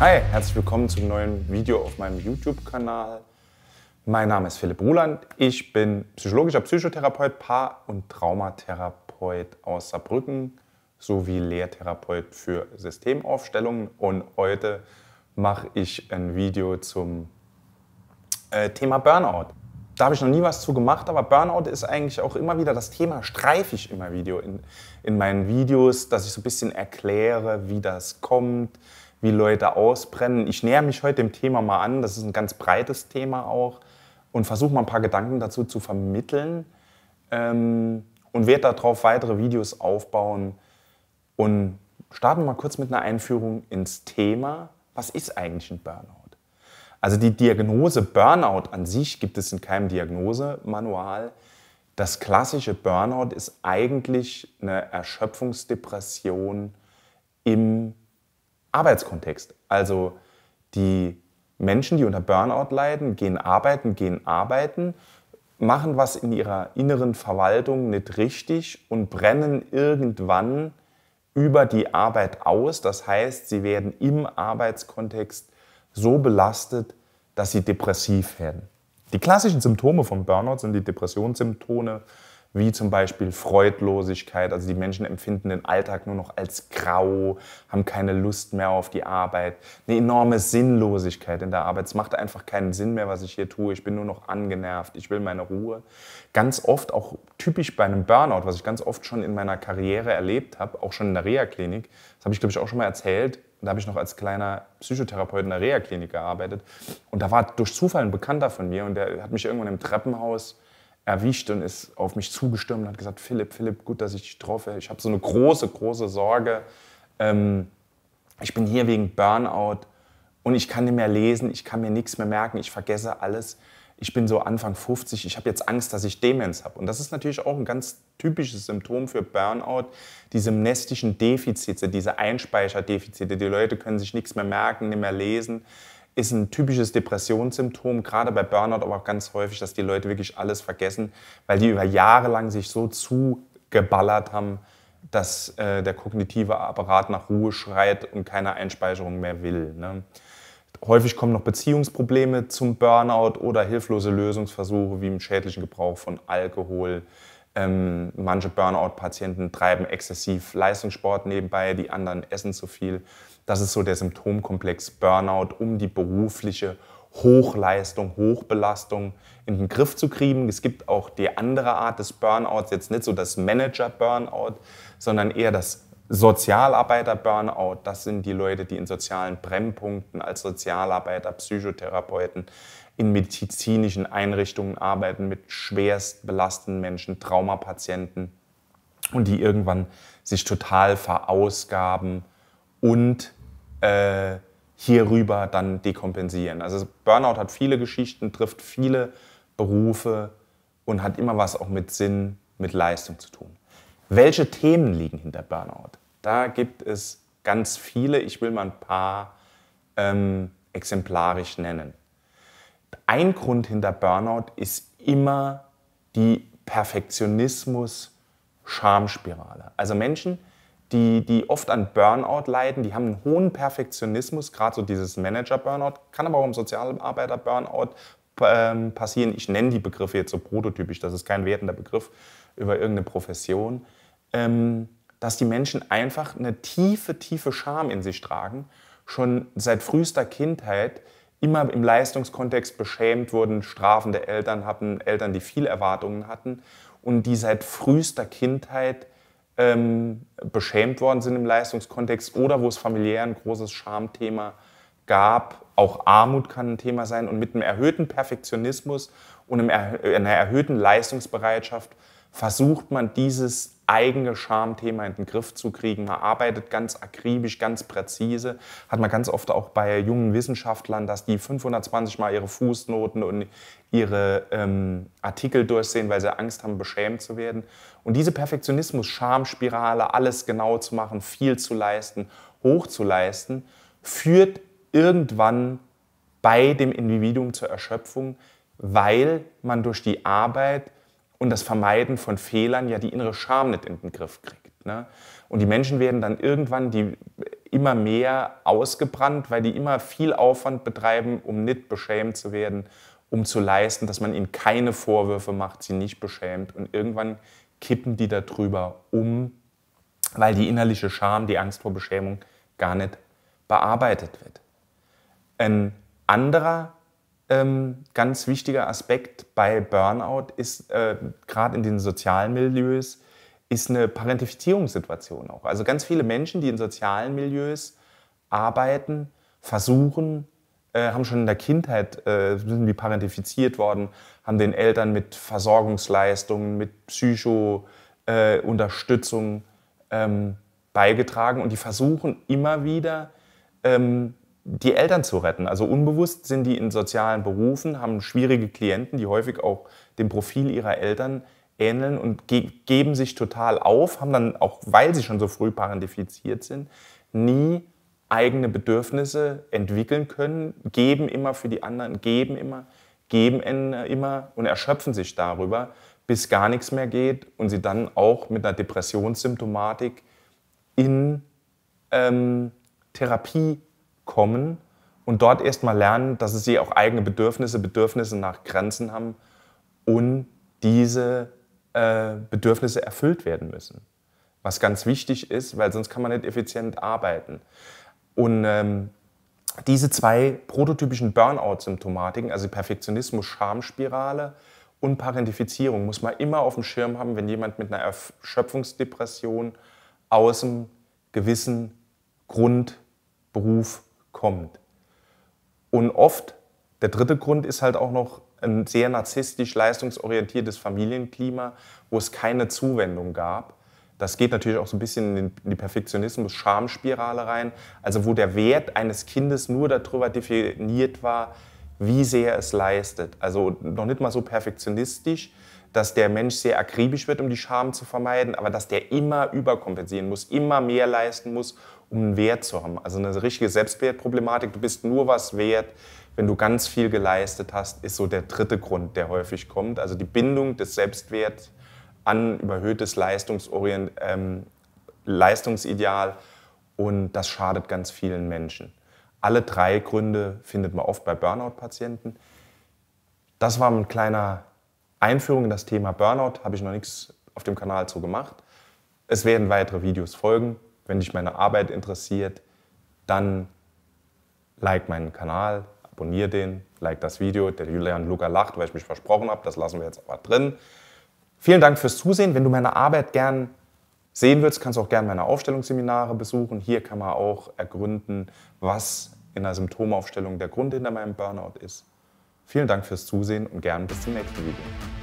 Hi, herzlich willkommen zum neuen Video auf meinem YouTube-Kanal. Mein Name ist Philipp Ruland. Ich bin psychologischer Psychotherapeut, Paar- und Traumatherapeut aus Saarbrücken sowie Lehrtherapeut für Systemaufstellungen. Und heute mache ich ein Video zum äh, Thema Burnout. Da habe ich noch nie was zu gemacht, aber Burnout ist eigentlich auch immer wieder das Thema, streife ich immer Video in, in meinen Videos, dass ich so ein bisschen erkläre, wie das kommt, wie Leute ausbrennen. Ich näher mich heute dem Thema mal an, das ist ein ganz breites Thema auch, und versuche mal ein paar Gedanken dazu zu vermitteln ähm, und werde darauf weitere Videos aufbauen und starten mal kurz mit einer Einführung ins Thema, was ist eigentlich ein Burnout? Also die Diagnose Burnout an sich gibt es in keinem Diagnosemanual. Das klassische Burnout ist eigentlich eine Erschöpfungsdepression im Arbeitskontext. Also die Menschen, die unter Burnout leiden, gehen arbeiten, gehen arbeiten, machen was in ihrer inneren Verwaltung nicht richtig und brennen irgendwann über die Arbeit aus. Das heißt, sie werden im Arbeitskontext so belastet, dass sie depressiv werden. Die klassischen Symptome von Burnout sind die Depressionssymptome, wie zum Beispiel Freudlosigkeit. Also die Menschen empfinden den Alltag nur noch als grau, haben keine Lust mehr auf die Arbeit. Eine enorme Sinnlosigkeit in der Arbeit. Es macht einfach keinen Sinn mehr, was ich hier tue. Ich bin nur noch angenervt. Ich will meine Ruhe. Ganz oft, auch typisch bei einem Burnout, was ich ganz oft schon in meiner Karriere erlebt habe, auch schon in der Reha-Klinik, das habe ich, glaube ich, auch schon mal erzählt, da habe ich noch als kleiner Psychotherapeut in der Reha-Klinik gearbeitet. Und da war durch Zufall ein Bekannter von mir und der hat mich irgendwann im Treppenhaus erwischt und ist auf mich zugestürmt und hat gesagt, Philipp, Philipp, gut, dass ich dich treffe. Ich habe so eine große, große Sorge. Ähm, ich bin hier wegen Burnout und ich kann nicht mehr lesen, ich kann mir nichts mehr merken, ich vergesse alles. Ich bin so Anfang 50, ich habe jetzt Angst, dass ich Demenz habe. Und das ist natürlich auch ein ganz typisches Symptom für Burnout, diese mnestischen Defizite, diese Einspeicherdefizite. Die Leute können sich nichts mehr merken, nicht mehr lesen ist ein typisches Depressionssymptom, gerade bei Burnout, aber auch ganz häufig, dass die Leute wirklich alles vergessen, weil die über Jahre lang sich so zugeballert haben, dass äh, der kognitive Apparat nach Ruhe schreit und keine Einspeicherung mehr will. Ne? Häufig kommen noch Beziehungsprobleme zum Burnout oder hilflose Lösungsversuche wie im schädlichen Gebrauch von Alkohol. Ähm, manche Burnout-Patienten treiben exzessiv Leistungssport nebenbei, die anderen essen zu viel. Das ist so der Symptomkomplex Burnout, um die berufliche Hochleistung, Hochbelastung in den Griff zu kriegen. Es gibt auch die andere Art des Burnouts, jetzt nicht so das Manager-Burnout, sondern eher das Sozialarbeiter-Burnout. Das sind die Leute, die in sozialen Brennpunkten als Sozialarbeiter, Psychotherapeuten in medizinischen Einrichtungen arbeiten mit schwerst belasteten Menschen, Traumapatienten und die irgendwann sich total verausgaben und äh, hierüber dann dekompensieren. Also Burnout hat viele Geschichten, trifft viele Berufe und hat immer was auch mit Sinn, mit Leistung zu tun. Welche Themen liegen hinter Burnout? Da gibt es ganz viele. Ich will mal ein paar ähm, exemplarisch nennen. Ein Grund hinter Burnout ist immer die Perfektionismus-Schamspirale. Also Menschen, die, die oft an Burnout leiden, die haben einen hohen Perfektionismus, gerade so dieses Manager-Burnout, kann aber auch im Sozialarbeiter-Burnout äh, passieren. Ich nenne die Begriffe jetzt so prototypisch, das ist kein wertender Begriff über irgendeine Profession, ähm, dass die Menschen einfach eine tiefe, tiefe Scham in sich tragen, schon seit frühester Kindheit immer im Leistungskontext beschämt wurden, strafende Eltern hatten, Eltern, die viel Erwartungen hatten und die seit frühester Kindheit ähm, beschämt worden sind im Leistungskontext oder wo es familiär ein großes Schamthema gab. Auch Armut kann ein Thema sein und mit einem erhöhten Perfektionismus und einer erhöhten Leistungsbereitschaft versucht man dieses eigene Schamthema in den Griff zu kriegen. Man arbeitet ganz akribisch, ganz präzise. Hat man ganz oft auch bei jungen Wissenschaftlern, dass die 520 Mal ihre Fußnoten und ihre ähm, Artikel durchsehen, weil sie Angst haben, beschämt zu werden. Und diese Perfektionismus-Schamspirale, alles genau zu machen, viel zu leisten, hoch zu leisten, führt irgendwann bei dem Individuum zur Erschöpfung, weil man durch die Arbeit und das Vermeiden von Fehlern ja die innere Scham nicht in den Griff kriegt. Ne? Und die Menschen werden dann irgendwann die immer mehr ausgebrannt, weil die immer viel Aufwand betreiben, um nicht beschämt zu werden, um zu leisten, dass man ihnen keine Vorwürfe macht, sie nicht beschämt. Und irgendwann kippen die darüber um, weil die innerliche Scham, die Angst vor Beschämung gar nicht bearbeitet wird. Ein anderer ähm, ganz wichtiger Aspekt bei Burnout ist, äh, gerade in den sozialen Milieus, ist eine Parentifizierungssituation auch. Also ganz viele Menschen, die in sozialen Milieus arbeiten, versuchen, äh, haben schon in der Kindheit, äh, sind die parentifiziert worden, haben den Eltern mit Versorgungsleistungen, mit Psycho-Unterstützung äh, ähm, beigetragen und die versuchen immer wieder, ähm, die Eltern zu retten. Also unbewusst sind die in sozialen Berufen, haben schwierige Klienten, die häufig auch dem Profil ihrer Eltern ähneln und ge geben sich total auf, haben dann auch, weil sie schon so früh parentifiziert sind, nie eigene Bedürfnisse entwickeln können, geben immer für die anderen, geben immer, geben immer und erschöpfen sich darüber, bis gar nichts mehr geht und sie dann auch mit einer Depressionssymptomatik in ähm, Therapie kommen und dort erstmal lernen, dass sie auch eigene Bedürfnisse, Bedürfnisse nach Grenzen haben und diese äh, Bedürfnisse erfüllt werden müssen. Was ganz wichtig ist, weil sonst kann man nicht effizient arbeiten. Und ähm, diese zwei prototypischen Burnout-Symptomatiken, also Perfektionismus, Schamspirale und Parentifizierung, muss man immer auf dem Schirm haben, wenn jemand mit einer Erschöpfungsdepression aus einem gewissen Grundberuf kommt. Und oft, der dritte Grund ist halt auch noch ein sehr narzisstisch leistungsorientiertes Familienklima, wo es keine Zuwendung gab. Das geht natürlich auch so ein bisschen in die Perfektionismus-Schamspirale rein, also wo der Wert eines Kindes nur darüber definiert war, wie sehr es leistet. Also noch nicht mal so perfektionistisch, dass der Mensch sehr akribisch wird, um die Scham zu vermeiden, aber dass der immer überkompensieren muss, immer mehr leisten muss, um einen Wert zu haben. Also eine richtige Selbstwertproblematik, du bist nur was wert, wenn du ganz viel geleistet hast, ist so der dritte Grund, der häufig kommt. Also die Bindung des Selbstwerts an überhöhtes Leistungsorient ähm, Leistungsideal und das schadet ganz vielen Menschen. Alle drei Gründe findet man oft bei Burnout-Patienten. Das war ein kleiner Einführung in das Thema Burnout. Habe ich noch nichts auf dem Kanal zu gemacht. Es werden weitere Videos folgen. Wenn dich meine Arbeit interessiert, dann like meinen Kanal, abonniere den, like das Video. Der Julian Luca lacht, weil ich mich versprochen habe. Das lassen wir jetzt aber drin. Vielen Dank fürs Zusehen. Wenn du meine Arbeit gern sehen willst, kannst du auch gerne meine Aufstellungsseminare besuchen. Hier kann man auch ergründen, was in der Symptomaufstellung der Grund hinter meinem Burnout ist. Vielen Dank fürs Zusehen und gern bis zum nächsten Video.